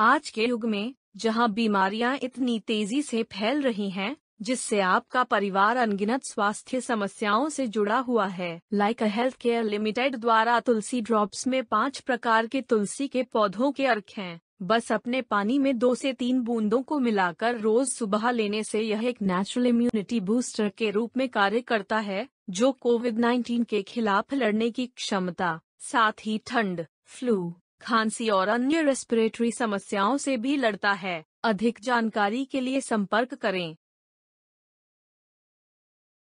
आज के युग में जहां बीमारियां इतनी तेजी से फैल रही हैं, जिससे आपका परिवार अनगिनत स्वास्थ्य समस्याओं से जुड़ा हुआ है लाइक हेल्थ केयर लिमिटेड द्वारा तुलसी ड्रॉप्स में पाँच प्रकार के तुलसी के पौधों के अर्क हैं बस अपने पानी में दो से तीन बूंदों को मिलाकर रोज सुबह लेने से यह एक नेचुरल इम्यूनिटी बूस्टर के रूप में कार्य करता है जो कोविड 19 के खिलाफ लड़ने की क्षमता साथ ही ठंड फ्लू खांसी और अन्य रेस्पिरेटरी समस्याओं से भी लड़ता है अधिक जानकारी के लिए संपर्क करें